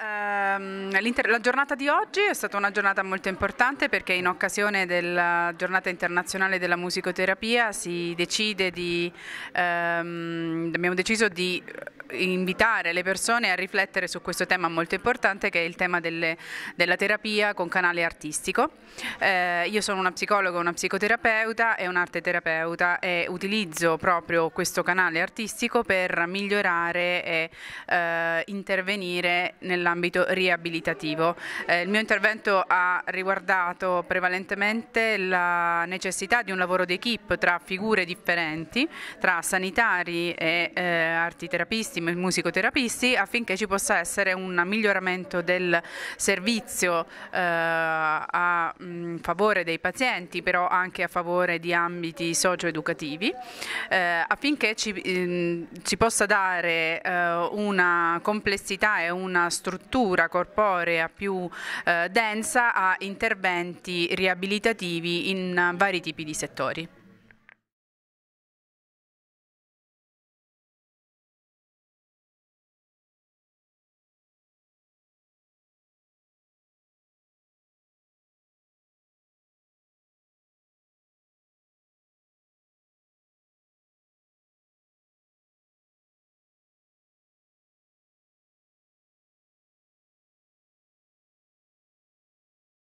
ehm, la giornata di oggi è stata una giornata molto importante perché in occasione della giornata internazionale della musicoterapia si decide di, ehm, abbiamo deciso di invitare le persone a riflettere su questo tema molto importante che è il tema delle, della terapia con canale artistico. Eh, io sono una psicologa, una psicoterapeuta e un'arte terapeuta e utilizzo proprio questo canale artistico per migliorare e eh, intervenire nell'ambito riabilitativo. Eh, il mio intervento ha riguardato prevalentemente la necessità di un lavoro d'equipe tra figure differenti, tra sanitari e eh, artiterapisti terapisti, musicoterapisti affinché ci possa essere un miglioramento del servizio eh, a mh, mm, favore dei pazienti, però anche a favore di ambiti socio-educativi, eh, affinché ci, mh, mm, ci, possa dare eh, una complessità e una struttura corporea più eh, densa a interventi riabilitativi in vari tipi di settori.